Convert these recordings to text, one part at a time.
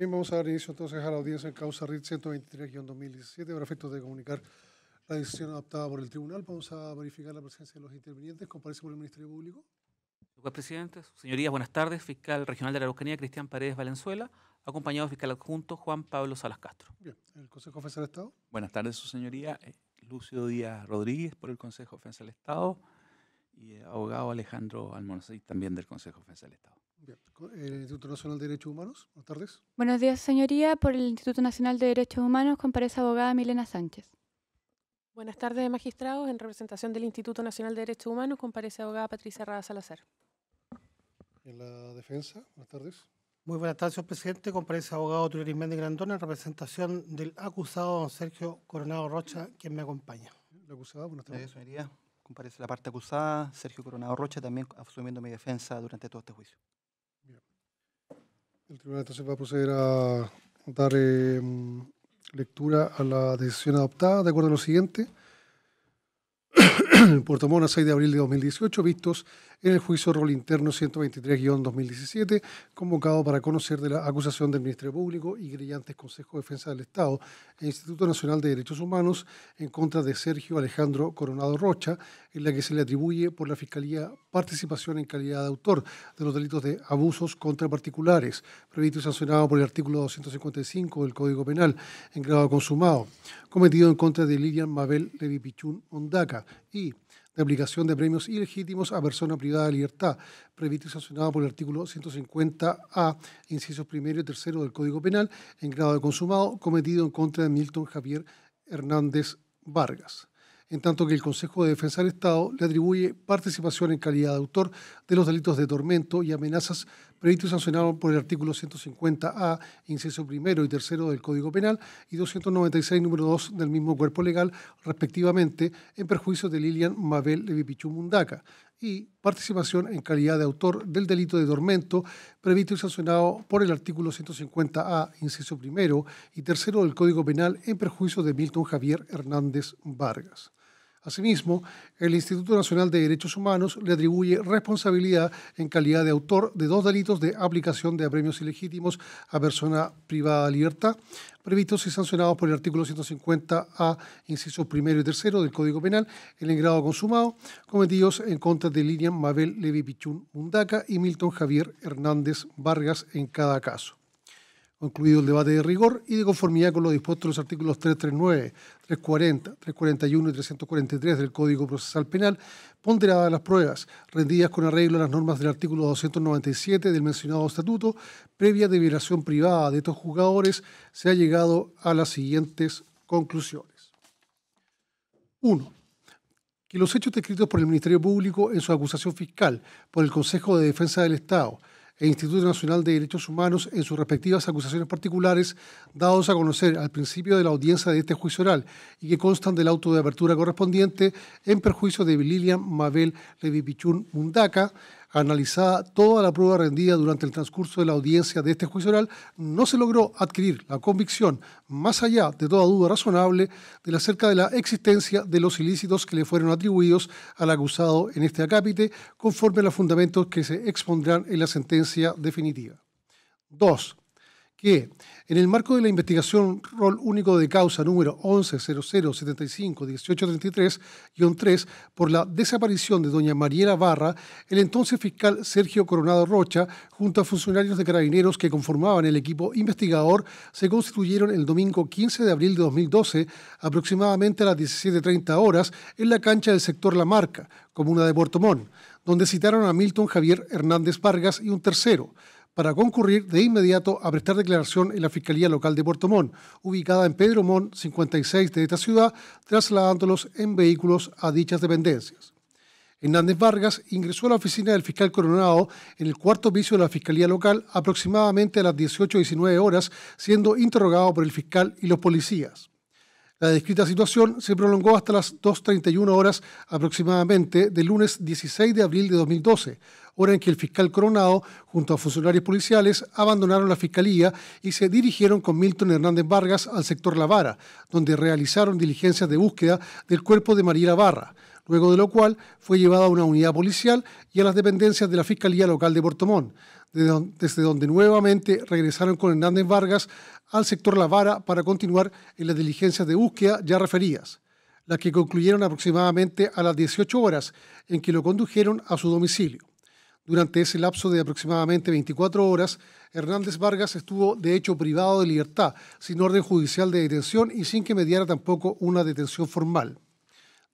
Bien, vamos a dar inicio entonces a la audiencia en causa RIT 123-2017 para efectos de comunicar la decisión adoptada por el tribunal. Vamos a verificar la presencia de los intervinientes. Comparece por el Ministerio Público. Señor presidente, señorías, buenas tardes. Fiscal regional de la Araucanía, Cristian Paredes Valenzuela, acompañado del fiscal adjunto Juan Pablo Salas Castro. Bien, el Consejo de del Estado. Buenas tardes, su señoría. Eh, Lucio Díaz Rodríguez por el Consejo de defensa del Estado y abogado Alejandro Almonacid también del Consejo de del Estado. Bien. El eh, Instituto Nacional de Derechos Humanos, buenas tardes. Buenos días, señoría. Por el Instituto Nacional de Derechos Humanos comparece abogada Milena Sánchez. Buenas tardes, magistrados. En representación del Instituto Nacional de Derechos Humanos comparece abogada Patricia Rada Salazar. En la defensa, buenas tardes. Muy buenas tardes, señor presidente. Comparece abogado Tulio Méndez Grandona en representación del acusado don Sergio Coronado Rocha, quien me acompaña. buenas tardes. señoría. Comparece la parte acusada, Sergio Coronado Rocha, también asumiendo mi defensa durante todo este juicio. El tribunal entonces va a proceder a dar em, lectura a la decisión adoptada de acuerdo a lo siguiente. Puerto Mona, 6 de abril de 2018, vistos en el juicio rol interno 123-2017, convocado para conocer de la acusación del Ministerio Público y grillantes Consejo de Defensa del Estado e Instituto Nacional de Derechos Humanos en contra de Sergio Alejandro Coronado Rocha, en la que se le atribuye por la Fiscalía participación en calidad de autor de los delitos de abusos contra particulares, previsto y sancionado por el artículo 255 del Código Penal en grado consumado, cometido en contra de Lilian Mabel Levi Pichún Ondaca y de aplicación de premios ilegítimos a persona privada de libertad, previsto y sancionado por el artículo 150A, incisos primero y tercero del Código Penal, en grado de consumado, cometido en contra de Milton Javier Hernández Vargas en tanto que el Consejo de Defensa del Estado le atribuye participación en calidad de autor de los delitos de tormento y amenazas previsto y sancionado por el artículo 150A, inciso primero y tercero del Código Penal y 296, número 2 del mismo cuerpo legal, respectivamente, en perjuicio de Lilian Mabel de Mundaca y participación en calidad de autor del delito de tormento previsto y sancionado por el artículo 150A, inciso primero y tercero del Código Penal en perjuicio de Milton Javier Hernández Vargas. Asimismo, el Instituto Nacional de Derechos Humanos le atribuye responsabilidad en calidad de autor de dos delitos de aplicación de apremios ilegítimos a persona privada de libertad, previstos y sancionados por el artículo 150A, inciso primero y tercero del Código Penal, en el grado consumado, cometidos en contra de Lilian Mabel Levi Pichún Mundaca y Milton Javier Hernández Vargas en cada caso concluido el debate de rigor y de conformidad con lo dispuesto en los artículos 339, 340, 341 y 343 del Código Procesal Penal, ponderadas las pruebas rendidas con arreglo a las normas del artículo 297 del mencionado estatuto, previa violación privada de estos jugadores, se ha llegado a las siguientes conclusiones. 1 que los hechos descritos por el Ministerio Público en su acusación fiscal por el Consejo de Defensa del Estado e Instituto Nacional de Derechos Humanos en sus respectivas acusaciones particulares dados a conocer al principio de la audiencia de este juicio oral y que constan del auto de apertura correspondiente en perjuicio de Lilian Mabel Levipichun Mundaca, analizada toda la prueba rendida durante el transcurso de la audiencia de este juicio oral, no se logró adquirir la convicción, más allá de toda duda razonable, de la acerca de la existencia de los ilícitos que le fueron atribuidos al acusado en este acápite, conforme a los fundamentos que se expondrán en la sentencia definitiva. 2 que en el marco de la investigación Rol Único de Causa número 1100751833-3 por la desaparición de doña Mariela Barra, el entonces fiscal Sergio Coronado Rocha, junto a funcionarios de carabineros que conformaban el equipo investigador, se constituyeron el domingo 15 de abril de 2012, aproximadamente a las 17.30 horas, en la cancha del sector La Marca, comuna de Puerto Montt, donde citaron a Milton Javier Hernández Vargas y un tercero para concurrir de inmediato a prestar declaración en la Fiscalía Local de Puerto Montt, ubicada en Pedro Montt 56 de esta ciudad, trasladándolos en vehículos a dichas dependencias. Hernández Vargas ingresó a la oficina del fiscal Coronado en el cuarto piso de la Fiscalía Local aproximadamente a las 18-19 horas, siendo interrogado por el fiscal y los policías. La descrita situación se prolongó hasta las 2.31 horas aproximadamente del lunes 16 de abril de 2012, hora en que el fiscal Coronado, junto a funcionarios policiales, abandonaron la fiscalía y se dirigieron con Milton Hernández Vargas al sector La Vara, donde realizaron diligencias de búsqueda del cuerpo de María Barra, luego de lo cual fue llevada a una unidad policial y a las dependencias de la Fiscalía Local de Portomón, desde donde nuevamente regresaron con Hernández Vargas al sector La Vara para continuar en las diligencias de búsqueda ya referidas las que concluyeron aproximadamente a las 18 horas en que lo condujeron a su domicilio. Durante ese lapso de aproximadamente 24 horas, Hernández Vargas estuvo de hecho privado de libertad, sin orden judicial de detención y sin que mediara tampoco una detención formal.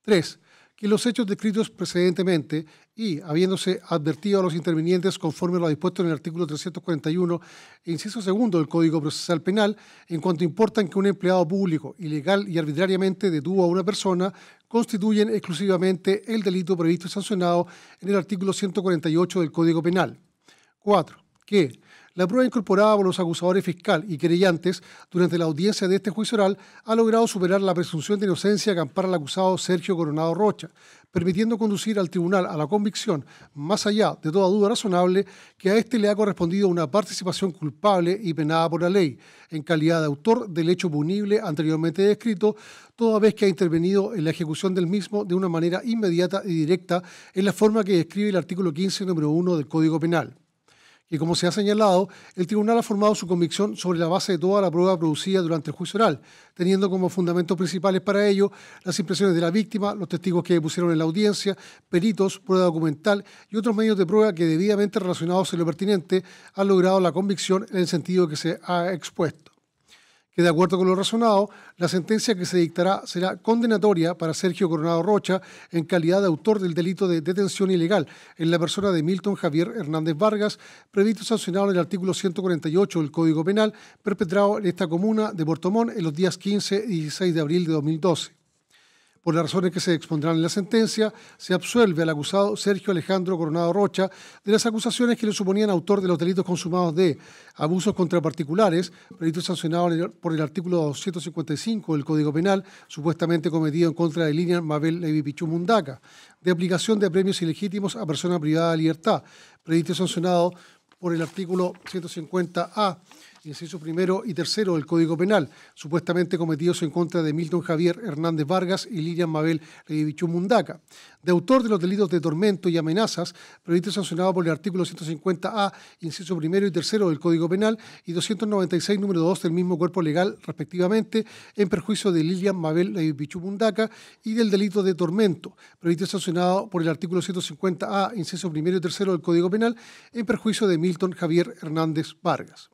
3. Que los hechos descritos precedentemente y habiéndose advertido a los intervinientes conforme lo dispuesto en el artículo 341 inciso segundo del Código Procesal Penal, en cuanto importan que un empleado público ilegal y arbitrariamente detuvo a una persona, constituyen exclusivamente el delito previsto y sancionado en el artículo 148 del Código Penal. 4. Que la prueba incorporada por los acusadores fiscal y querellantes durante la audiencia de este juicio oral ha logrado superar la presunción de inocencia que ampara al acusado Sergio Coronado Rocha, permitiendo conducir al tribunal a la convicción, más allá de toda duda razonable, que a este le ha correspondido una participación culpable y penada por la ley, en calidad de autor del hecho punible anteriormente descrito, toda vez que ha intervenido en la ejecución del mismo de una manera inmediata y directa en la forma que describe el artículo 15, número 1 del Código Penal. Y como se ha señalado, el tribunal ha formado su convicción sobre la base de toda la prueba producida durante el juicio oral, teniendo como fundamentos principales para ello las impresiones de la víctima, los testigos que pusieron en la audiencia, peritos, prueba documental y otros medios de prueba que, debidamente relacionados en lo pertinente, han logrado la convicción en el sentido que se ha expuesto que de acuerdo con lo razonado, la sentencia que se dictará será condenatoria para Sergio Coronado Rocha en calidad de autor del delito de detención ilegal en la persona de Milton Javier Hernández Vargas, previsto sancionado en el artículo 148 del Código Penal, perpetrado en esta comuna de Portomón en los días 15 y 16 de abril de 2012. Por las razones que se expondrán en la sentencia, se absuelve al acusado Sergio Alejandro Coronado Rocha de las acusaciones que le suponían autor de los delitos consumados de abusos contra particulares, delitos sancionados por el artículo 255 del Código Penal, supuestamente cometido en contra de línea Mabel Levi Mundaca, de aplicación de premios ilegítimos a persona privada de libertad, predito sancionado por el artículo 150A inciso primero y tercero del Código Penal, supuestamente cometidos en contra de Milton Javier Hernández Vargas y Lilian Mabel Leibichú Mundaca. De autor de los delitos de tormento y amenazas, previsto sancionado por el artículo 150A, inciso primero y tercero del Código Penal y 296, número 2 del mismo cuerpo legal, respectivamente, en perjuicio de Lilian Mabel Leibichú Mundaca y del delito de tormento, previsto sancionado por el artículo 150A, inciso primero y tercero del Código Penal, en perjuicio de Milton Javier Hernández Vargas.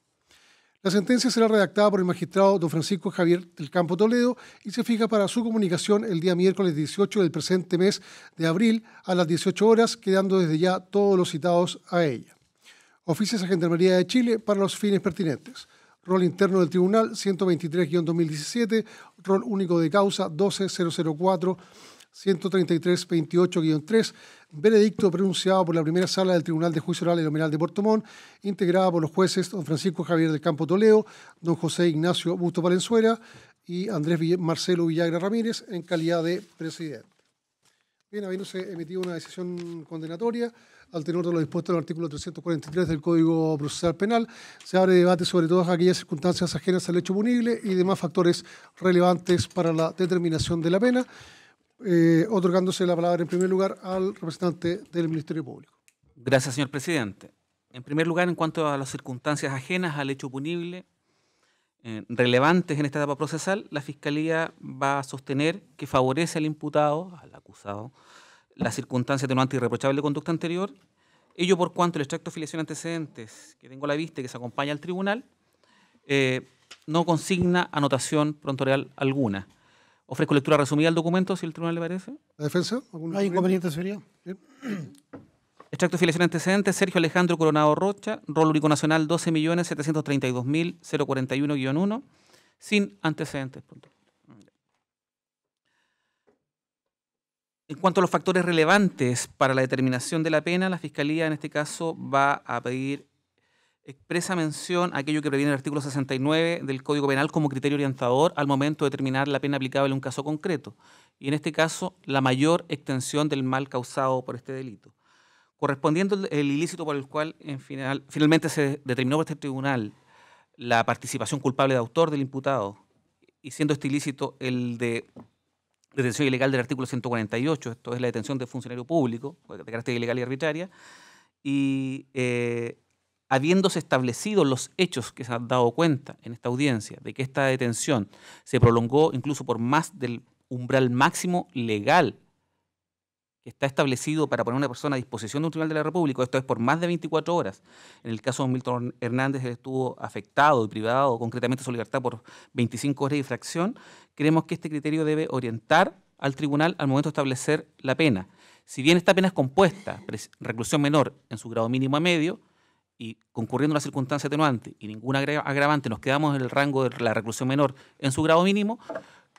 La sentencia será redactada por el magistrado don Francisco Javier del Campo Toledo y se fija para su comunicación el día miércoles 18 del presente mes de abril a las 18 horas, quedando desde ya todos los citados a ella. Oficio a Gendarmería de Chile para los fines pertinentes. Rol interno del Tribunal 123-2017, rol único de causa 12004. 133-28-3, veredicto pronunciado por la primera sala del Tribunal de Juicio Oral y Nominal de Portomón, integrada por los jueces don Francisco Javier del Campo Toleo, don José Ignacio Busto Valenzuela y Andrés Marcelo Villagra Ramírez, en calidad de presidente. Bien, habiéndose emitido una decisión condenatoria al tenor de lo dispuesto en el artículo 343 del Código Procesal Penal, se abre debate sobre todas aquellas circunstancias ajenas al hecho punible y demás factores relevantes para la determinación de la pena. Eh, otorgándose la palabra en primer lugar al representante del Ministerio Público. Gracias, señor presidente. En primer lugar, en cuanto a las circunstancias ajenas al hecho punible eh, relevantes en esta etapa procesal, la Fiscalía va a sostener que favorece al imputado, al acusado, las circunstancias de una de conducta anterior, ello por cuanto el extracto de filiación antecedentes que tengo a la vista y que se acompaña al tribunal, eh, no consigna anotación prontorial alguna. Ofrezco lectura resumida del documento, si el tribunal le parece. ¿La defensa? hay inconveniente, sería. Extracto de filiación antecedente, Sergio Alejandro Coronado Rocha, rol único nacional 12.732.041-1, sin antecedentes. En cuanto a los factores relevantes para la determinación de la pena, la Fiscalía en este caso va a pedir expresa mención a aquello que previene el artículo 69 del Código Penal como criterio orientador al momento de determinar la pena aplicable en un caso concreto, y en este caso la mayor extensión del mal causado por este delito. Correspondiendo el ilícito por el cual en final, finalmente se determinó por este tribunal la participación culpable de autor del imputado, y siendo este ilícito el de detención ilegal del artículo 148, esto es la detención de funcionario público, de carácter ilegal y arbitraria, y eh, habiéndose establecido los hechos que se han dado cuenta en esta audiencia de que esta detención se prolongó incluso por más del umbral máximo legal que está establecido para poner a una persona a disposición de un tribunal de la República, esto es por más de 24 horas. En el caso de Milton Hernández, él estuvo afectado y privado concretamente su libertad por 25 horas de infracción. Creemos que este criterio debe orientar al tribunal al momento de establecer la pena. Si bien esta pena es compuesta, reclusión menor en su grado mínimo a medio, y concurriendo la circunstancia atenuante y ninguna agravante nos quedamos en el rango de la reclusión menor en su grado mínimo,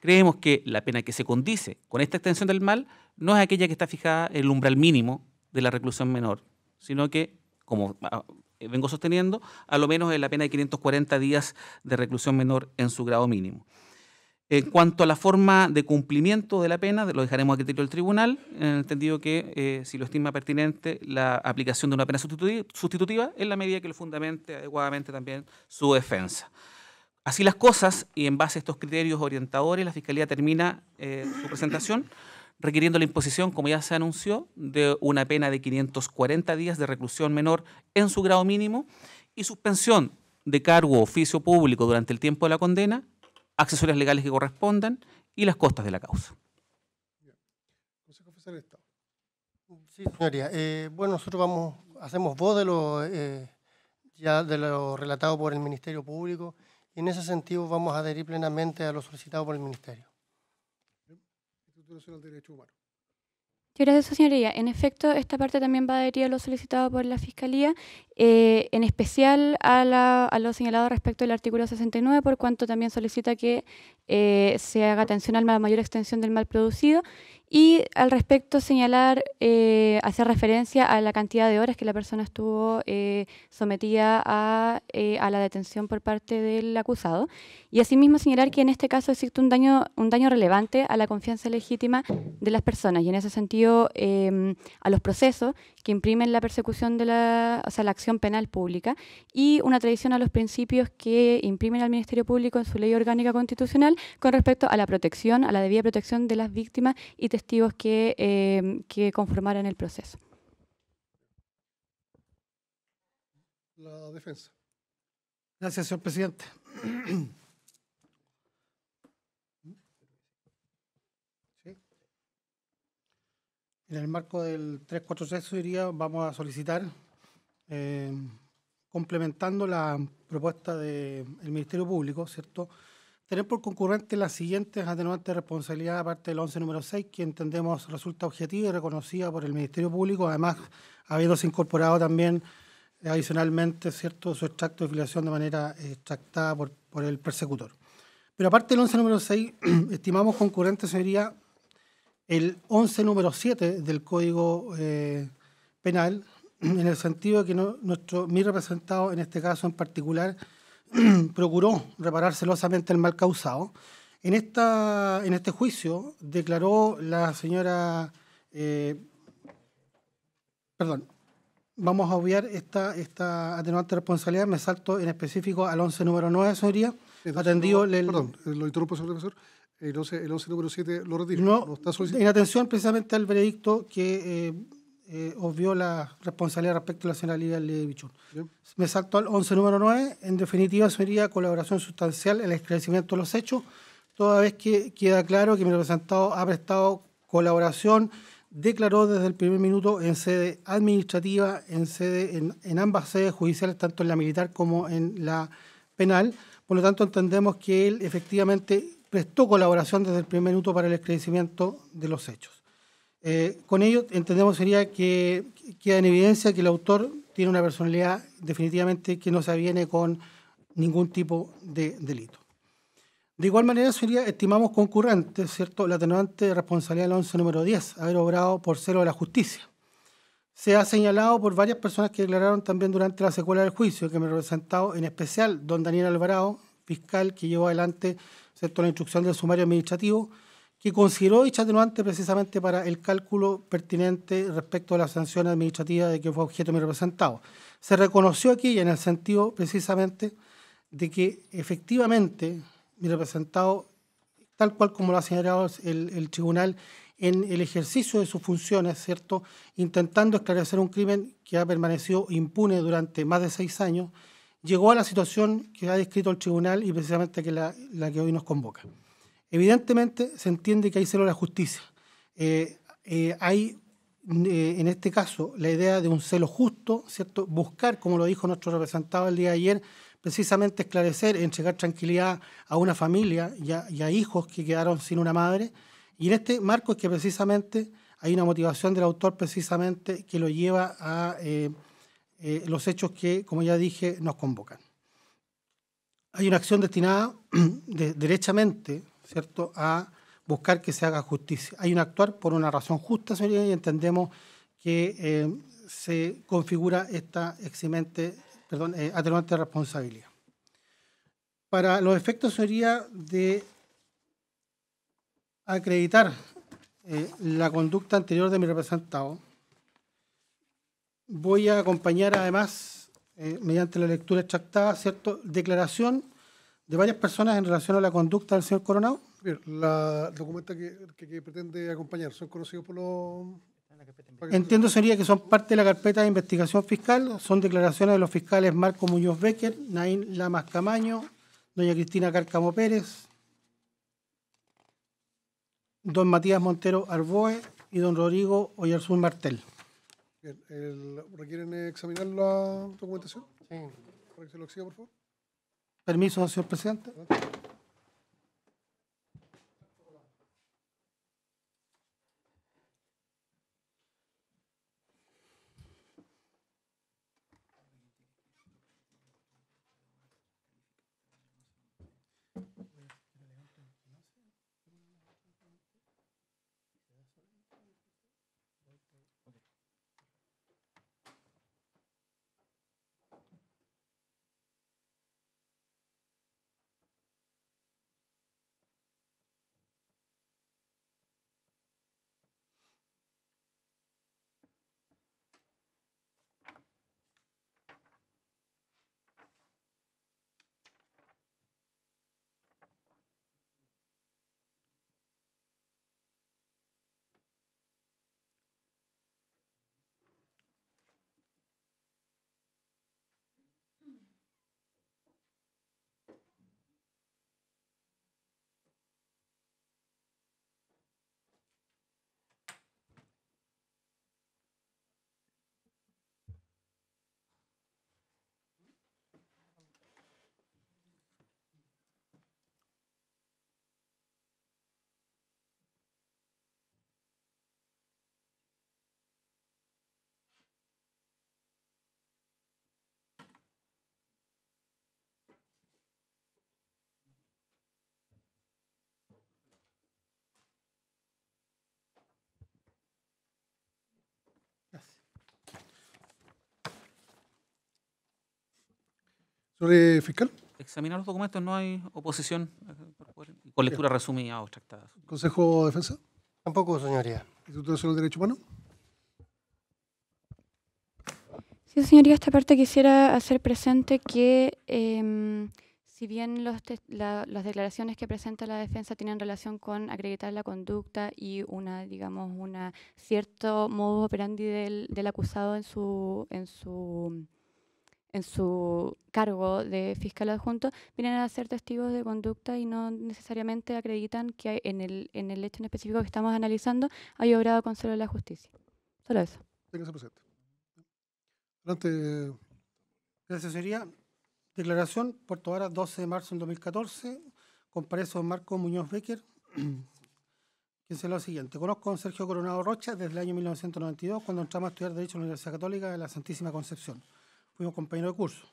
creemos que la pena que se condice con esta extensión del mal no es aquella que está fijada en el umbral mínimo de la reclusión menor, sino que, como ah, eh, vengo sosteniendo, a lo menos es la pena de 540 días de reclusión menor en su grado mínimo. En cuanto a la forma de cumplimiento de la pena, lo dejaremos a criterio del tribunal, entendido que, eh, si lo estima pertinente, la aplicación de una pena sustitutiva en la medida que lo fundamente adecuadamente también su defensa. Así las cosas, y en base a estos criterios orientadores, la Fiscalía termina eh, su presentación requiriendo la imposición, como ya se anunció, de una pena de 540 días de reclusión menor en su grado mínimo y suspensión de cargo o oficio público durante el tiempo de la condena accesorios legales que correspondan y las costas de la causa. Sí, señoría. Eh, bueno, nosotros vamos, hacemos voz de lo, eh, ya de lo relatado por el Ministerio Público y en ese sentido vamos a adherir plenamente a lo solicitado por el Ministerio. Instituto Nacional de Derecho Humano gracias, señoría. En efecto, esta parte también va a a lo solicitado por la Fiscalía, eh, en especial a, la, lo señalado respecto del artículo 69, por cuanto también solicita que eh, se haga atención a la mayor extensión del mal producido y al respecto señalar, eh, hacer referencia a la cantidad de horas que la persona estuvo eh, sometida eh, a, la detención por parte del acusado. Y asimismo señalar que en este caso existe un daño, un daño relevante a la confianza legítima de las personas y en ese sentido em, a los procesos que imprimen la persecución de la, o sea, la acción penal pública y una tradición a los principios que imprimen al Ministerio Público en su ley orgánica constitucional con respecto a la protección, a la debida protección de las víctimas y testigos que, eh, el proceso. La defensa. Gracias, señor presidente. En el marco del 346 diría, vamos a solicitar, eh, complementando la propuesta del Ministerio Público, ¿cierto?, Tener por concurrente las siguientes atenuantes de responsabilidad, aparte del 11 número 6, que entendemos resulta objetiva y reconocida por el Ministerio Público, además habiéndose incorporado también eh, adicionalmente cierto su extracto de filiación de manera extractada por, por el persecutor. Pero aparte del 11 número 6, estimamos concurrente sería el 11 número 7 del Código eh, Penal, en el sentido de que no, nuestro, mi representado, en este caso en particular, procuró reparar celosamente el mal causado. En, esta, en este juicio declaró la señora... Eh, perdón, vamos a obviar esta, esta atenuante responsabilidad. Me salto en específico al 11 número 9, señoría. Atendido Perdón, eh, lo interrumpo, señor profesor. El 11, número 7 lo retiro. No, está En atención precisamente al veredicto que eh, eh, obvió la responsabilidad respecto a la nacionalidad de Bichón. Me salto al 11 número 9. En definitiva, sería colaboración sustancial en el esclarecimiento de los hechos, toda vez que queda claro que mi representado ha prestado colaboración, declaró desde el primer minuto en sede administrativa, en, sede, en ambas sedes judiciales, tanto en la militar como en la penal. Por lo tanto, entendemos que él efectivamente prestó colaboración desde el primer minuto para el esclarecimiento de los hechos. Eh, con ello entendemos sería que queda en evidencia que el autor tiene una personalidad definitivamente que no se aviene con ningún tipo de delito. De igual manera sería, estimamos concurrente, ¿cierto?, la atenuante responsabilidad del 11 número 10, haber obrado por cero de la justicia. Se ha señalado por varias personas que declararon también durante la secuela del juicio, que me he representado en especial don Daniel Alvarado, fiscal que llevó adelante ¿cierto? la instrucción del sumario administrativo, que consideró dicha atenuante precisamente para el cálculo pertinente respecto a la sanción administrativa de que fue objeto mi representado. Se reconoció aquí en el sentido precisamente de que efectivamente mi representado, tal cual como lo ha señalado el, tribunal, en el ejercicio de sus funciones, ¿cierto? Intentando esclarecer un crimen que ha permanecido impune durante más de seis años, llegó a la situación que ha descrito el tribunal y precisamente que la que hoy nos convoca. Evidentemente se entiende que hay celo a la justicia. Eh, eh, hay eh, en este caso la idea de un celo justo, ¿cierto? Buscar, como lo dijo nuestro representado el día de ayer, precisamente esclarecer, entregar tranquilidad a una familia y a, hijos que quedaron sin una madre. Y en este marco es que precisamente hay una motivación del autor precisamente que lo lleva a los hechos que, como ya dije, nos convocan. Hay una acción destinada derechamente ¿cierto?, a buscar que se haga justicia. Hay un actuar por una razón justa, señoría, y entendemos que eh, se configura esta eximente, perdón, eh, atenuante responsabilidad. Para los efectos, señoría, de acreditar eh, la conducta anterior de mi representado, voy a acompañar además, mediante la lectura extractada, ¿cierto?, declaración de varias personas en relación a la conducta del señor Coronado. la documenta que, pretende acompañar son conocidos por los... Entiendo sería que son parte de la carpeta de investigación fiscal, son declaraciones de los fiscales Marco Muñoz Becker, Naín Lamas Camaño, doña Cristina Cárcamo Pérez, don Matías Montero Arboe y don Rodrigo Oyarzún Martel. Bien, el, ¿Requieren examinar la documentación? Sí. Para que se lo por favor. Permiso, señor presidente. ¿Sobre fiscal? Examinar los documentos, no hay oposición con lectura resumida o extractada. ¿Consejo de Defensa? Tampoco, señoría. ¿Instituto Nacional de Derecho Humano? Sí, señoría, esta parte quisiera hacer presente que em, si bien las declaraciones que presenta la defensa tienen relación con acreditar la conducta y una, digamos, un cierto modo operandi del, del acusado en su, en su en su cargo de fiscal adjunto, vienen a ser testigos de conducta y no necesariamente acreditan que en el, en el hecho en específico que estamos analizando hay obrado con solo la justicia. Solo eso. Gracias, sería. Declaración, Puerto Varas, 12 de marzo del 2014. Comparece Marco Muñoz Becker, quien es lo siguiente. Conozco a Sergio Coronado Rocha desde el año 1992, cuando entramos a estudiar Derecho en la Universidad Católica de la Santísima Concepción. Fuimos compañero de curso.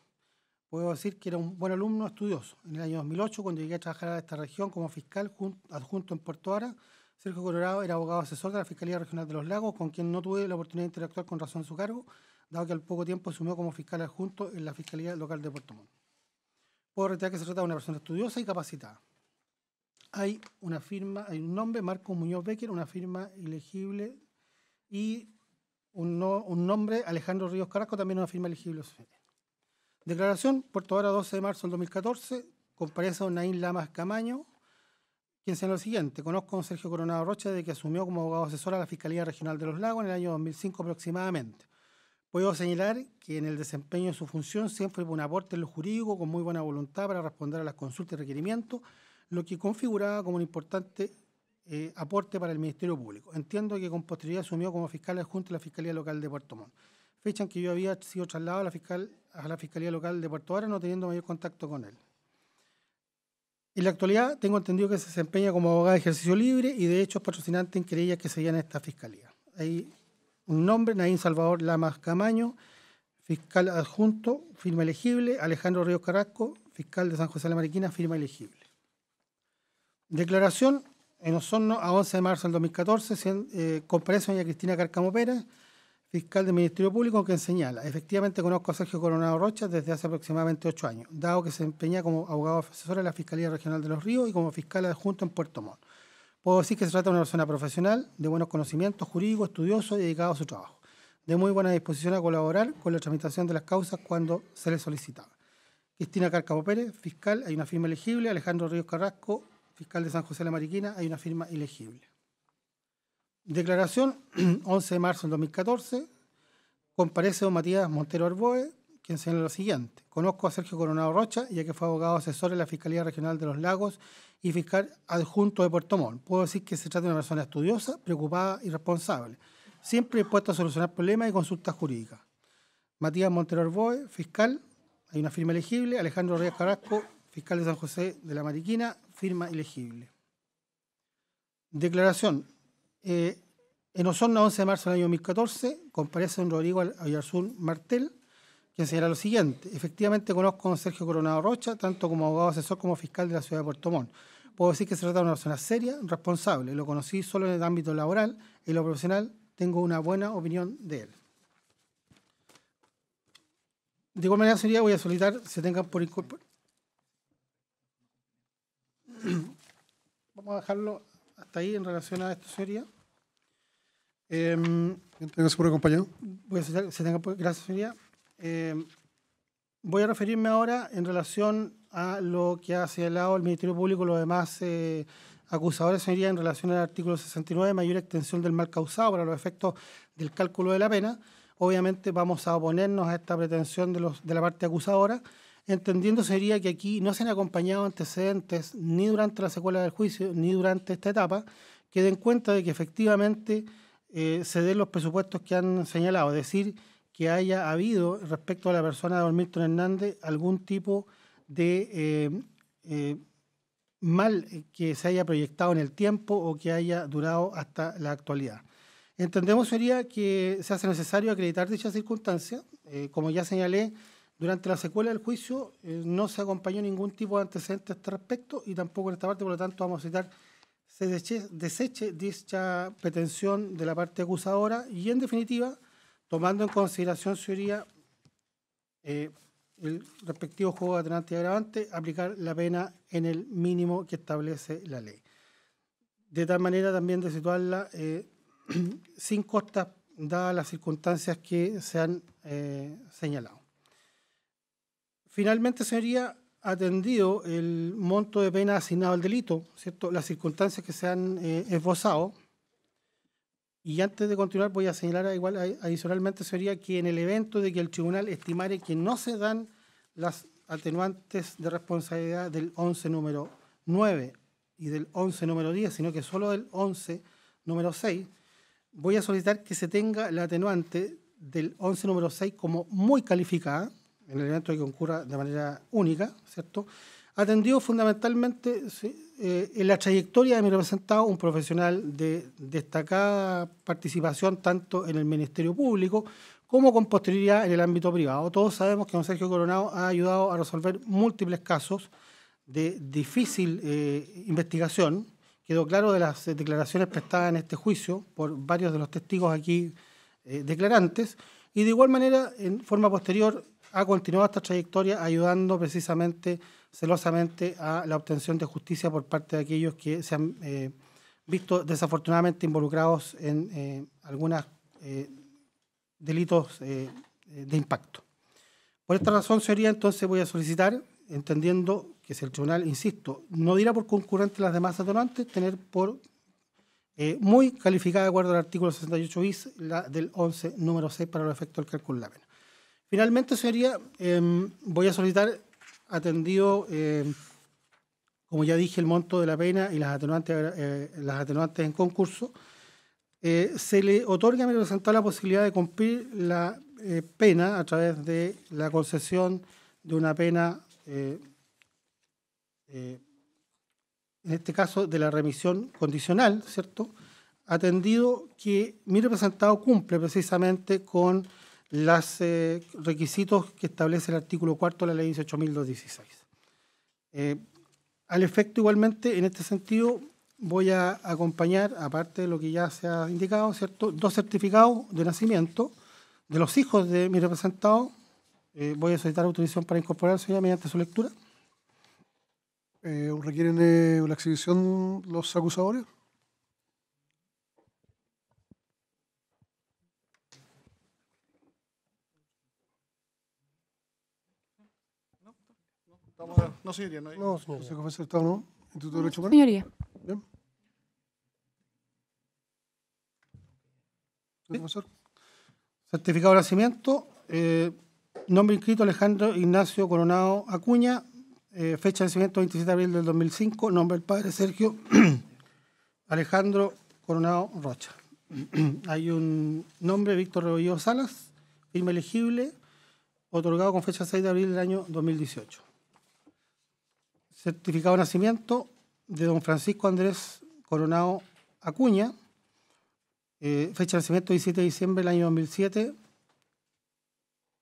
Puedo decir que era un buen alumno estudioso. En el año 2008, cuando llegué a trabajar a esta región como fiscal adjunto en Puerto Varas, Sergio Coronado era abogado asesor de la Fiscalía Regional de los Lagos, con quien no tuve la oportunidad de interactuar con razón en su cargo, dado que al poco tiempo asumió como fiscal adjunto en la Fiscalía Local de Puerto Montt. Puedo retirar que se trata de una persona estudiosa y capacitada. Hay una firma, hay un nombre, Marco Muñoz Becker, una firma ilegible y un, nombre, Alejandro Ríos Carrasco, también una firma elegible. Declaración, Puerto Vara, 12 de marzo del 2014, comparece a Naín Lamas Camaño, quien señala lo siguiente. Conozco a Sergio Coronado Rocha desde que asumió como abogado asesor a la Fiscalía Regional de los Lagos en el año 2005 aproximadamente. Puedo señalar que en el desempeño de su función siempre fue un aporte en lo jurídico con muy buena voluntad para responder a las consultas y requerimientos, lo que configuraba como un importante eh, aporte para el Ministerio Público. Entiendo que con posterioridad asumió como fiscal adjunto la Fiscalía Local de Puerto Montt. Fecha en que yo había sido trasladado a la, fiscal, a la Fiscalía Local de Puerto Varas, no teniendo mayor contacto con él. En la actualidad tengo entendido que se desempeña como abogado de ejercicio libre y de hecho es patrocinante en querellas que se en esta fiscalía. Ahí un nombre, Naín Salvador Lamas Camaño, fiscal adjunto, firma elegible, Alejandro Ríos Carrasco, fiscal de San José de la Mariquina, firma elegible. Declaración en Osorno a 11 de marzo del 2014, con eh, comparece doña Cristina Carcamo Pérez, fiscal del Ministerio Público, que señala, efectivamente conozco a Sergio Coronado Rocha desde hace aproximadamente ocho años, dado que se empeña como abogado asesor en la Fiscalía Regional de los Ríos y como fiscal adjunto en Puerto Montt. Puedo decir que se trata de una persona profesional, de buenos conocimientos jurídicos, estudioso y dedicado a su trabajo, de muy buena disposición a colaborar con la tramitación de las causas cuando se le solicitaba. Cristina Carcapopérez, Pérez, fiscal, hay una firma elegible. Alejandro Ríos Carrasco, fiscal de San José de la Mariquina, hay una firma elegible. Declaración, 11 de marzo del 2014. Comparece don Matías Montero Arboe, que lo siguiente. Conozco a Sergio Coronado Rocha, ya que fue abogado asesor en la Fiscalía Regional de los Lagos y fiscal adjunto de Puerto Montt. Puedo decir que se trata de una persona estudiosa, preocupada y responsable, siempre dispuesta a solucionar problemas y consultas jurídicas. Matías Montero Arboe, fiscal, hay una firma elegible. Alejandro Reyes Carrasco, fiscal de San José de la Mariquina, firma elegible. Declaración. Eh, en Osorno, 11 de marzo del año 2014, comparece un Rodrigo Ayarzún Martel, sería lo siguiente. Efectivamente conozco a Sergio Coronado Rocha, tanto como abogado asesor como fiscal de la ciudad de Puerto Montt. Puedo decir que se trata de una persona seria, responsable. Lo conocí solo en el ámbito laboral, y lo profesional tengo una buena opinión de él. De igual manera, señoría, voy a solicitar se tengan por incorporar. Vamos a dejarlo hasta ahí en relación a esto, señoría. Eh, em, su seguro acompañado? Voy a se tengan por. Gracias, señoría. Eh, voy a referirme ahora en relación a lo que ha señalado el Ministerio Público, los demás eh, acusadores, señoría, en relación al artículo 69, mayor extensión del mal causado para los efectos del cálculo de la pena. Obviamente vamos a oponernos a esta pretensión de, la parte acusadora, entendiendo sería que aquí no se han acompañado antecedentes ni durante la secuela del juicio, ni durante esta etapa, que den cuenta de que efectivamente eh, se den los presupuestos que han señalado, es decir, que haya habido respecto a la persona de Don Hernández algún tipo de eh, eh, mal que se haya proyectado en el tiempo o que haya durado hasta la actualidad. Entendemos, sería que se hace necesario acreditar dicha circunstancia. Eh, como ya señalé, durante la secuela del juicio no se acompañó ningún tipo de antecedentes a este respecto y tampoco en esta parte, por lo tanto, vamos a citar se deseche dicha pretensión de la parte acusadora y, en definitiva, tomando en consideración, señoría, eh, el respectivo juego de atenuante y agravante, aplicar la pena en el mínimo que establece la ley. De tal manera también de situarla eh, sin costas, dadas las circunstancias que se han eh, señalado. Finalmente, señoría, atendido el monto de pena asignado al delito, ¿cierto? las circunstancias que se han esbozado, y antes de continuar, voy a señalar igual adicionalmente sería que en el evento de que el tribunal estimare que no se dan las atenuantes de responsabilidad del 11 número 9 y del 11 número 10, sino que solo del 11 número 6, voy a solicitar que se tenga la atenuante del 11 número 6 como muy calificada, en el evento de que concurra de manera única, ¿cierto? Atendido fundamentalmente, eh, en la trayectoria de mi representado, un profesional de destacada participación tanto en el Ministerio Público como con posterioridad en el ámbito privado. Todos sabemos que don Sergio Coronado ha ayudado a resolver múltiples casos de difícil eh, investigación. Quedó claro de las declaraciones prestadas en este juicio por varios de los testigos aquí eh, declarantes. Y de igual manera, en forma posterior, ha continuado esta trayectoria ayudando precisamente celosamente a la obtención de justicia por parte de aquellos que se han eh, visto desafortunadamente involucrados en eh, algunos eh, delitos de impacto. Por esta razón, señoría, entonces voy a solicitar, entendiendo que si el tribunal, insisto, no dirá por concurrente las demás atenuantes, tener por muy calificada de acuerdo al artículo 68 bis la del 11, número 6, para los efectos del cálculo de la pena. Finalmente, señoría, em, voy a solicitar atendido, em, como ya dije, el monto de la pena y las atenuantes, eh, las atenuantes en concurso. Eh, se le otorga a mi representado la posibilidad de cumplir la eh, pena a través de la concesión de una pena, en este caso de la remisión condicional, ¿cierto? Atendido que mi representado cumple precisamente con los eh, requisitos que establece el artículo cuarto de la ley 18.216. Eh, al efecto, igualmente, en este sentido, voy a acompañar, aparte de lo que ya se ha indicado, ¿cierto? dos certificados de nacimiento de los hijos de mi representado. Eh, voy a solicitar autorización para incorporarse ya mediante su lectura. ¿Requieren la exhibición los acusadores? No, señoría, no hay. No, señor. Señoría. Bien. Certificado de nacimiento. Eh, nombre inscrito Alejandro Ignacio Coronado Acuña. Eh, fecha de nacimiento 27 de abril del 2005. Nombre del padre Sergio Alejandro Coronado Rocha. hay un nombre, Víctor Rebellío Salas, firma elegible, otorgado con fecha 6 de abril del año 2018 certificado de nacimiento de don Francisco Andrés Coronado Acuña, eh, fecha de nacimiento 17 de diciembre del año 2007,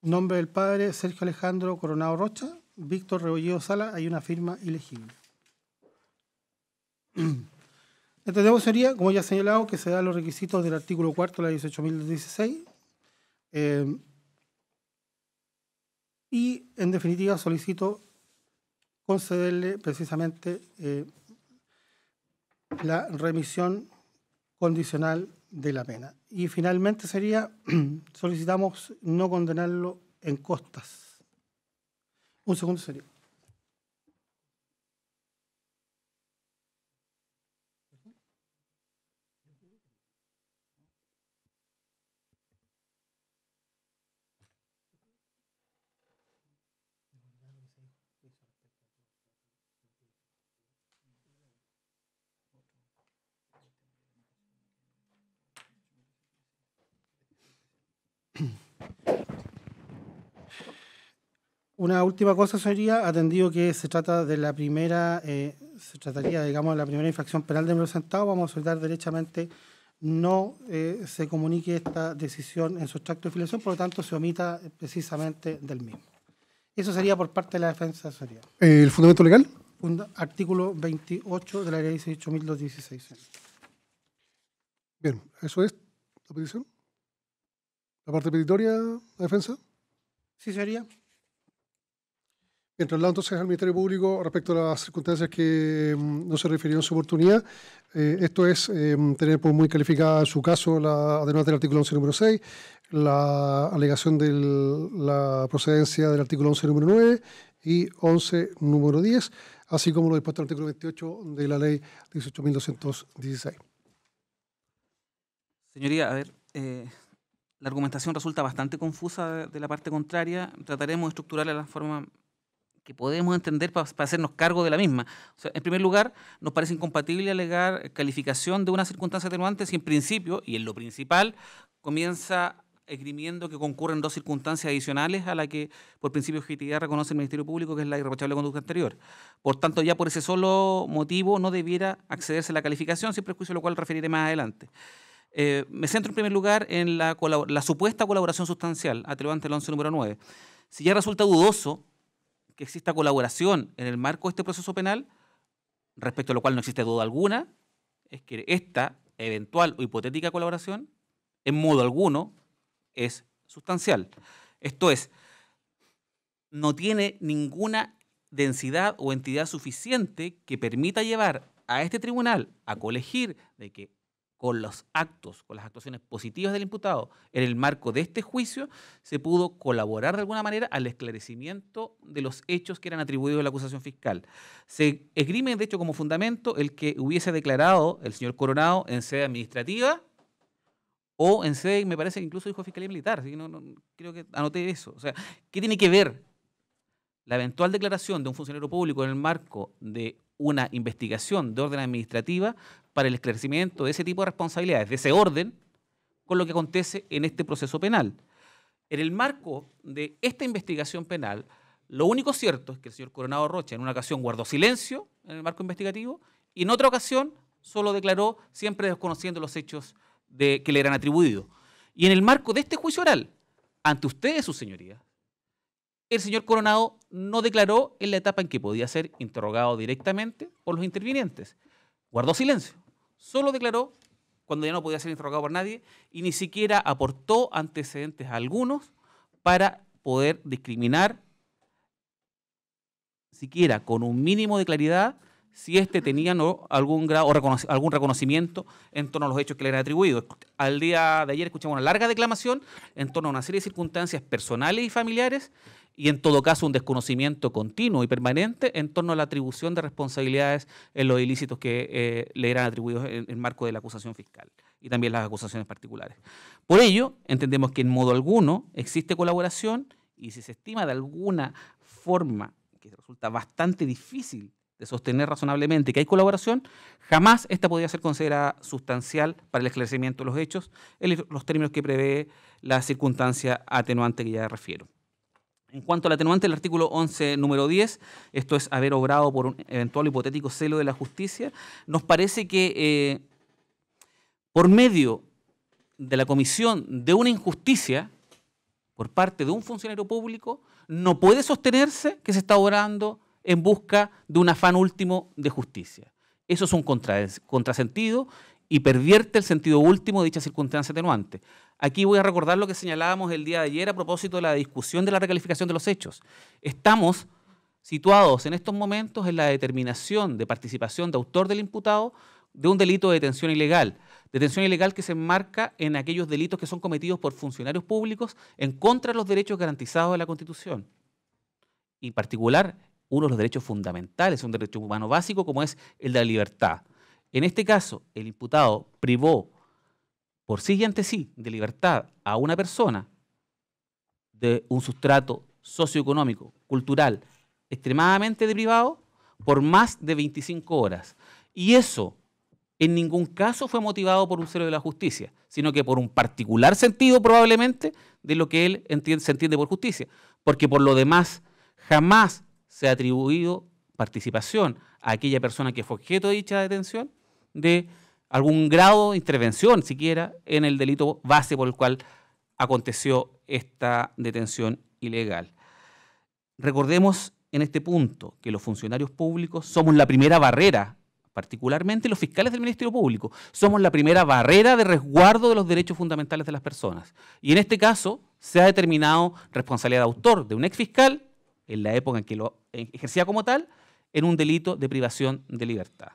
nombre del padre Sergio Alejandro Coronado Rocha, Víctor Rebolledo Sala, hay una firma ilegible. Entendemos, sería, como ya señalado, que se dan los requisitos del artículo 4 de la 18.016 eh, y, en definitiva, solicito concederle precisamente eh, la remisión condicional de la pena. Y finalmente sería, solicitamos no condenarlo en costas. Un segundo sería Una última cosa sería, atendido que se trata de la primera, eh, se trataría, digamos, de la primera infracción penal de presentado, vamos a soltar derechamente no eh, se comunique esta decisión en su extracto de filiación, por lo tanto se omita precisamente del mismo. Eso sería por parte de la defensa sería. Eh, ¿El fundamento legal? artículo 28 de la ley 18.216. Bien, eso es la petición. ¿La parte petitoria, la defensa? Sí, sería. En entonces al Ministerio Público respecto a las circunstancias que mm, no se refirieron en su oportunidad, eh, esto es em, tener pues, muy calificada su caso, la, además del artículo 11 número 6, la alegación de la procedencia del artículo 11 número 9 y 11 número 10, así como lo dispuesto en el artículo 28 de la ley 18.216. Señoría, a ver, eh, la argumentación resulta bastante confusa de la parte contraria. Trataremos de estructurarla de la forma que podemos entender para, hacernos cargo de la misma. en primer lugar, nos parece incompatible alegar calificación de una circunstancia atenuante si en principio, y en lo principal, comienza esgrimiendo que concurren dos circunstancias adicionales a la que por principio de objetividad reconoce el Ministerio Público, que es la irreprochable conducta anterior. Por tanto, ya por ese solo motivo no debiera accederse a la calificación, sin prejuicio lo cual referiré más adelante. Eh, me centro en primer lugar en la, la supuesta colaboración sustancial, atenuante el 11, número 9. Si ya resulta dudoso que exista colaboración en el marco de este proceso penal, respecto a lo cual no existe duda alguna, es que esta eventual o hipotética colaboración, en modo alguno, es sustancial. Esto es, no tiene ninguna densidad o entidad suficiente que permita llevar a este tribunal a colegir de que con los actos, con las actuaciones positivas del imputado en el marco de este juicio, se pudo colaborar de alguna manera al esclarecimiento de los hechos que eran atribuidos a la acusación fiscal. Se esgrime, de hecho, como fundamento el que hubiese declarado el señor Coronado en sede administrativa o en sede, me parece que incluso dijo Fiscalía Militar, así que no, creo que anoté eso. O sea, ¿qué tiene que ver la eventual declaración de un funcionario público en el marco de una investigación de orden administrativa para el esclarecimiento de ese tipo de responsabilidades, de ese orden, con lo que acontece en este proceso penal. En el marco de esta investigación penal, lo único cierto es que el señor Coronado Rocha en una ocasión guardó silencio en el marco investigativo y en otra ocasión solo declaró, siempre desconociendo los hechos de, que le eran atribuidos. Y en el marco de este juicio oral, ante ustedes, sus señorías el señor Coronado no declaró en la etapa en que podía ser interrogado directamente por los intervinientes. Guardó silencio. Solo declaró cuando ya no podía ser interrogado por nadie y ni siquiera aportó antecedentes a algunos para poder discriminar siquiera con un mínimo de claridad si éste tenía algún grado algún reconocimiento en torno a los hechos que le eran atribuidos. Al día de ayer escuchamos una larga declamación en torno a una serie de circunstancias personales y familiares y en todo caso un desconocimiento continuo y permanente en torno a la atribución de responsabilidades en los ilícitos que eh, le eran atribuidos en el marco de la acusación fiscal y también las acusaciones particulares. Por ello, entendemos que en modo alguno existe colaboración y si se estima de alguna forma que resulta bastante difícil de sostener razonablemente que hay colaboración, jamás esta podría ser considerada sustancial para el esclarecimiento de los hechos en los términos que prevé la circunstancia atenuante que ya refiero. En cuanto al atenuante del artículo 11, número 10, esto es haber obrado por un eventual hipotético celo de la justicia, nos parece que eh, por medio de la comisión de una injusticia por parte de un funcionario público, no puede sostenerse que se está obrando en busca de un afán último de justicia. Eso es un contrasentido y pervierte el sentido último de dicha circunstancia atenuante. Aquí voy a recordar lo que señalábamos el día de ayer a propósito de la discusión de la recalificación de los hechos. Estamos situados en estos momentos en la determinación de participación de autor del imputado de un delito de detención ilegal. Detención ilegal que se enmarca en aquellos delitos que son cometidos por funcionarios públicos en contra de los derechos garantizados de la Constitución. en particular, uno de los derechos fundamentales, un derecho humano básico como es el de la libertad. En este caso, el imputado privó por sí y ante sí de libertad a una persona de un sustrato socioeconómico, cultural, extremadamente deprivado por más de 25 horas. Y eso en ningún caso fue motivado por un cero de la justicia, sino que por un particular sentido probablemente de lo que él se entiende por justicia, porque por lo demás jamás se ha atribuido participación a aquella persona que fue objeto de dicha detención de algún grado de intervención siquiera en el delito base por el cual aconteció esta detención ilegal. Recordemos en este punto que los funcionarios públicos somos la primera barrera, particularmente los fiscales del Ministerio Público, somos la primera barrera de resguardo de los derechos fundamentales de las personas. Y en este caso se ha determinado responsabilidad de autor de un ex fiscal, en la época en que lo eh, ejercía como tal, en un delito de privación de libertad.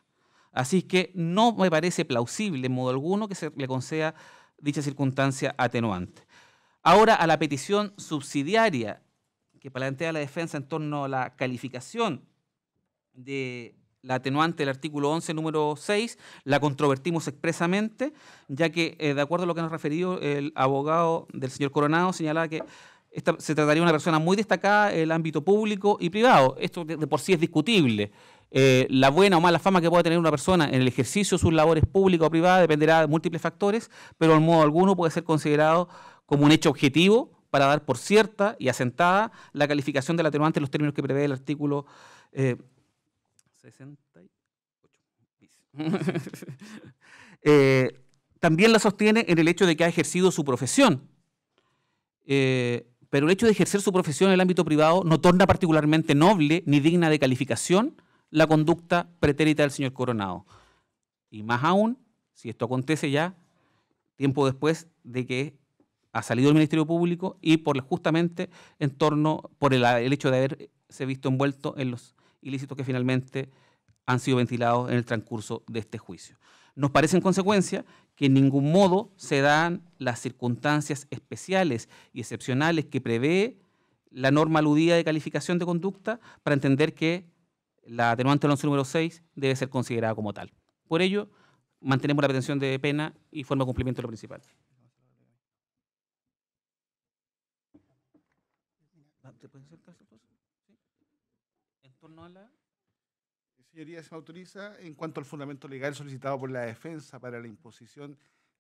Así que no me parece plausible en modo alguno que se le conceda dicha circunstancia atenuante. Ahora a la petición subsidiaria que plantea la defensa en torno a la calificación de la atenuante del artículo 11, número 6, la controvertimos expresamente, ya que, eh, de acuerdo a lo que nos referido el abogado del señor Coronado, señalaba que se trataría de una persona muy destacada en el ámbito público y privado. Esto de por sí es discutible. Eh, la buena o mala fama que pueda tener una persona en el ejercicio de sus labores públicas o privadas dependerá de múltiples factores, pero al modo alguno puede ser considerado como un hecho objetivo para dar por cierta y asentada la calificación del atenuante en los términos que prevé el artículo 68. Eh, eh, también la sostiene en el hecho de que ha ejercido su profesión. pero el hecho de ejercer su profesión en el ámbito privado no torna particularmente noble ni digna de calificación la conducta pretérita del señor Coronado. Y más aún, si esto acontece ya tiempo después de que ha salido el Ministerio Público y por justamente en torno por el, el hecho de haberse visto envuelto en los ilícitos que finalmente han sido ventilados en el transcurso de este juicio. Nos parece en consecuencia que en ningún modo se dan las circunstancias especiales y excepcionales que prevé la norma aludida de calificación de conducta para entender que la atenuante del número 6 debe ser considerada como tal. Por ello, mantenemos la pretensión de pena y forma cumplimiento de lo principal. Ah, en torno a la... Señoría, se autoriza en cuanto al fundamento legal solicitado por la defensa para la imposición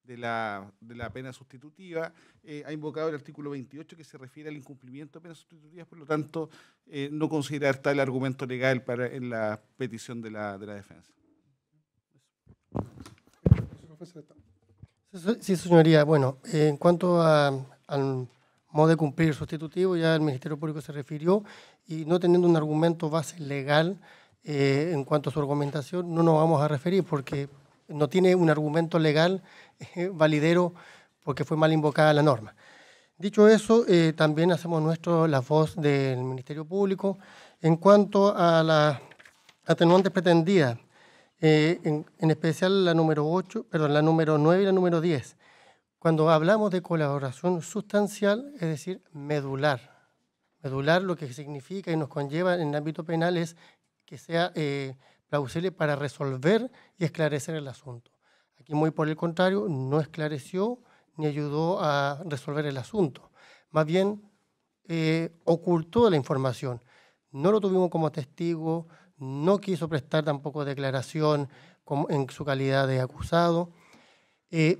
de la, de la pena sustitutiva, eh, ha invocado el artículo 28 que se refiere al incumplimiento de penas sustitutivas, por lo tanto, eh, no considerar tal argumento legal para, en la petición de la, de la defensa. Sí, señoría. Bueno, en cuanto al modo de cumplir sustitutivo, ya el Ministerio Público se refirió y no teniendo un argumento base legal eh, en cuanto a su argumentación, no nos vamos a referir porque no tiene un argumento legal eh, validero porque fue mal invocada la norma. Dicho eso, eh, también hacemos nuestro la voz del Ministerio Público en cuanto a las atenuantes pretendidas, eh, en, especial la número 8, perdón, la número 9 y la número 10. Cuando hablamos de colaboración sustancial, es decir, medular. Medular lo que significa y nos conlleva en el ámbito penal es que sea para resolver y esclarecer el asunto. Aquí muy por el contrario, no esclareció ni ayudó a resolver el asunto. Más bien, eh, ocultó la información. No lo tuvimos como testigo, no quiso prestar tampoco declaración en su calidad de acusado. Eh,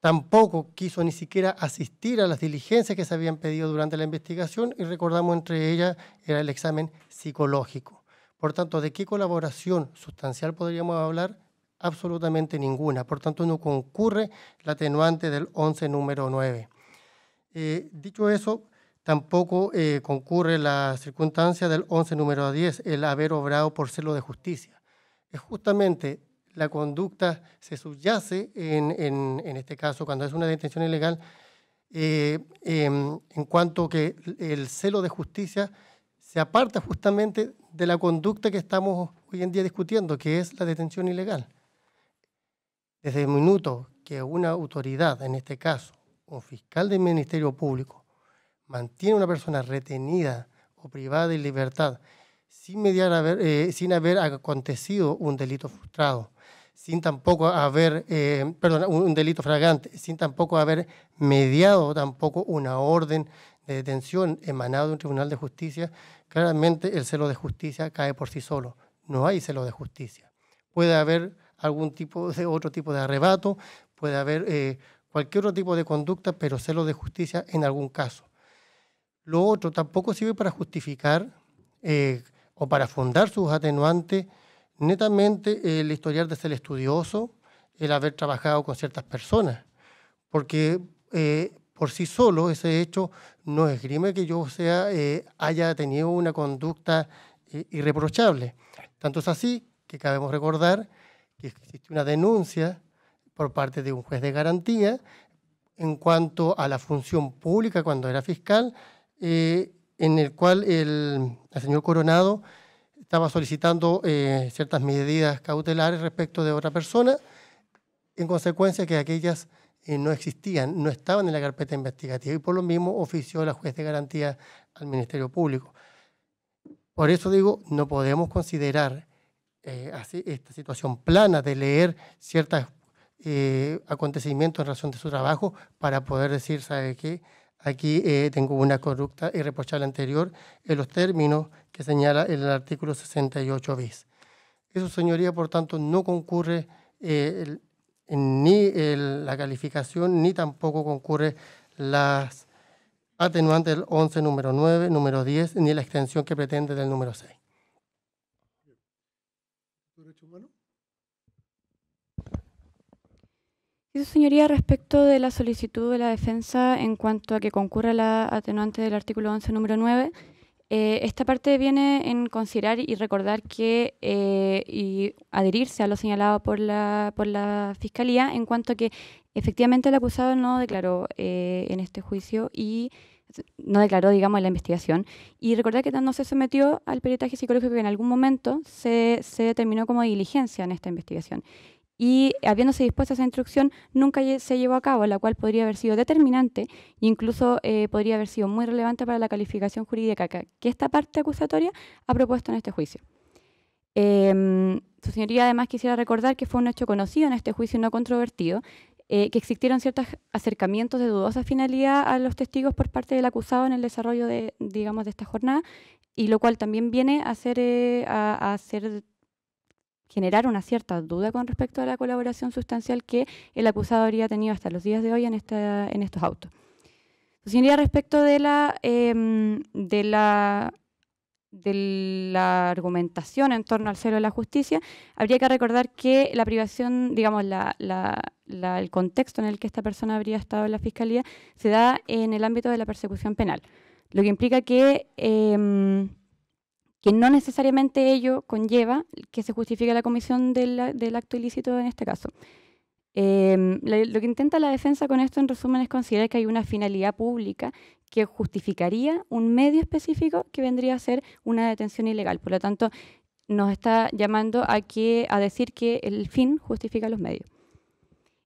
tampoco quiso ni siquiera asistir a las diligencias que se habían pedido durante la investigación y recordamos entre ellas era el examen psicológico. Por tanto, ¿de qué colaboración sustancial podríamos hablar? Absolutamente ninguna. Por tanto, no concurre la atenuante del 11 número 9. Eh, dicho eso, tampoco eh, concurre la circunstancia del 11 número 10, el haber obrado por celo de justicia. Es justamente la conducta se subyace en, este caso, cuando es una detención ilegal, eh, em, en cuanto que el celo de justicia se aparta justamente de la conducta que estamos hoy en día discutiendo, que es la detención ilegal. Desde el minuto que una autoridad, en este caso un fiscal del Ministerio Público, mantiene a una persona retenida o privada de libertad sin, mediar haber, eh, sin haber acontecido un delito frustrado, sin tampoco haber, eh, perdón, un delito fragante, sin tampoco haber mediado tampoco una orden de detención emanada de un tribunal de justicia, claramente el celo de justicia cae por sí solo. No hay celo de justicia. Puede haber algún tipo de otro tipo de arrebato, puede haber eh, cualquier otro tipo de conducta, pero celo de justicia en algún caso. Lo otro tampoco sirve para justificar eh, o para fundar sus atenuantes netamente eh, el historial de ser estudioso, el haber trabajado con ciertas personas, porque por sí solo ese hecho no esgrime que yo sea, eh, haya tenido una conducta eh, irreprochable. Tanto es así que cabemos recordar que existe una denuncia por parte de un juez de garantía en cuanto a la función pública cuando era fiscal, eh, en el cual el, señor Coronado estaba solicitando ciertas medidas cautelares respecto de otra persona, en consecuencia que aquellas eh, no existían, no estaban en la carpeta investigativa y por lo mismo ofició la juez de garantía al Ministerio Público. Por eso digo, no podemos considerar eh, esta situación plana de leer ciertos eh, acontecimientos en relación de su trabajo para poder decir, ¿sabe qué? Aquí tengo una conducta irreprochable anterior en los términos que señala el artículo 68 bis. Eso, señoría, por tanto, no concurre el, ni la calificación, ni tampoco concurre las atenuantes del 11, número 9, número 10, ni la extensión que pretende del número 6. su señoría, respecto de la solicitud de la defensa en cuanto a que concurra la atenuante del artículo 11, número 9, eh, esta parte viene en considerar y recordar que eh, y adherirse a lo señalado por la, Fiscalía en cuanto a que efectivamente el acusado no declaró eh, en este juicio y no declaró, digamos, en la investigación. Y recordar que no se sometió al peritaje psicológico que en algún momento se, se determinó como diligencia en esta investigación y habiéndose dispuesto esa instrucción nunca se llevó a cabo, la cual podría haber sido determinante e incluso eh, podría haber sido muy relevante para la calificación jurídica que, esta parte acusatoria ha propuesto en este juicio. Em, su señoría además quisiera recordar que fue un hecho conocido en este juicio no controvertido, eh, que existieron ciertos acercamientos de dudosa finalidad a los testigos por parte del acusado en el desarrollo de, digamos, de esta jornada, y lo cual también viene a ser, eh, a, a ser generar una cierta duda con respecto a la colaboración sustancial que el acusado habría tenido hasta los días de hoy en, esta, en estos autos. Señoría, respecto de la, em, de la de la argumentación en torno al celo de la justicia, habría que recordar que la privación, digamos, el contexto en el que esta persona habría estado en la fiscalía se da en el ámbito de la persecución penal, lo que implica que em, que no necesariamente ello conlleva que se justifique la comisión del, acto ilícito en este caso. Em, lo que intenta la defensa con esto, en resumen, es considerar que hay una finalidad pública que justificaría un medio específico que vendría a ser una detención ilegal. Por lo tanto, nos está llamando a, que, a decir que el fin justifica los medios.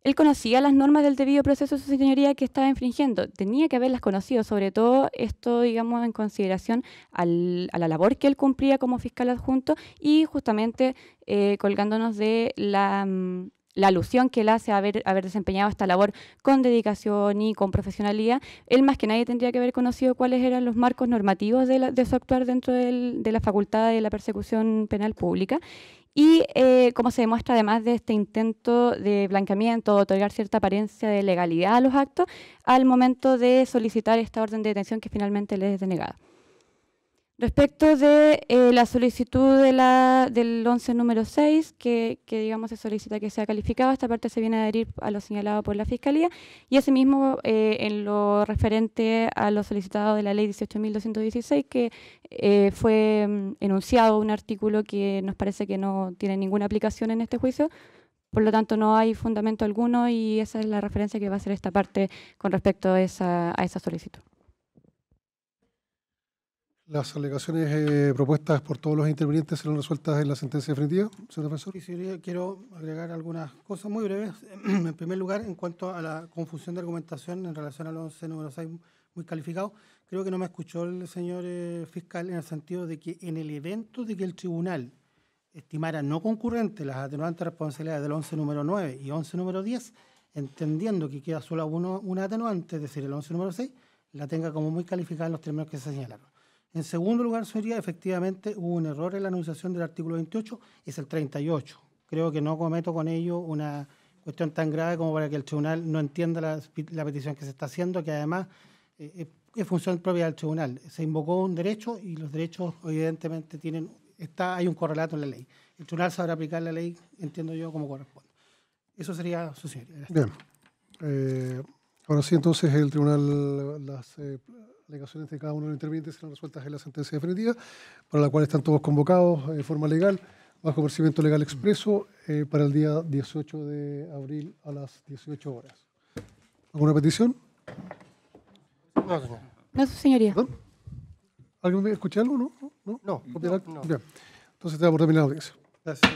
Él conocía las normas del debido proceso de su señoría que estaba infringiendo. Tenía que haberlas conocido, sobre todo esto, digamos, en consideración a la labor que él cumplía como fiscal adjunto y justamente eh, colgándonos de mm, la, alusión que él hace a haber, desempeñado esta labor con dedicación y con profesionalidad. Él más que nadie tendría que haber conocido cuáles eran los marcos normativos de, su actuar dentro de la facultad de la persecución penal pública y eh, como se demuestra además de este intento de blanqueamiento o otorgar cierta apariencia de legalidad a los actos al momento de solicitar esta orden de detención que finalmente le es denegada. Respecto de eh, la solicitud de la, del 11 número 6, que, digamos se solicita que sea calificado, esta parte se viene a adherir a lo señalado por la Fiscalía y asimismo eh, en lo referente a lo solicitado de la ley 18.216 que eh, fue mm, enunciado un artículo que nos parece que no tiene ninguna aplicación en este juicio, por lo tanto no hay fundamento alguno y esa es la referencia que va a hacer esta parte con respecto a esa solicitud. Las alegaciones eh, propuestas por todos los intervinientes serán resueltas en la sentencia definitiva, señor defensor. quiero agregar algunas cosas muy breves. En primer lugar, en cuanto a la confusión de argumentación en relación al 11 número 6, muy calificado, creo que no me escuchó el señor eh, fiscal en el sentido de que en el evento de que el tribunal estimara no concurrente las atenuantes responsabilidades del 11 número 9 y 11 número 10, entendiendo que queda solo uno, una atenuante, es decir, el 11 número 6, la tenga como muy calificada en los términos que se señalaron. En segundo lugar, sería efectivamente hubo un error en la anunciación del artículo 28, es el 38. Creo que no cometo con ello una cuestión tan grave como para que el tribunal no entienda la, petición que se está haciendo, que además eh, eh, es función propia del tribunal. Se invocó un derecho y los derechos evidentemente tienen, está, hay un correlato en la ley. El tribunal sabrá aplicar la ley, entiendo yo, como corresponde. Eso sería su señoría. Bien. Eh, ahora sí, entonces el tribunal alegaciones de cada uno de los intervinientes serán resueltas en la sentencia definitiva, para la cual están todos convocados eh, de forma legal, bajo conocimiento legal expreso, eh, para el día 18 de abril a las 18 horas. ¿Alguna petición? No, señor. No, señoría. ¿Alguien escucha algo? No, no, Entonces te voy a terminar la audiencia. Gracias.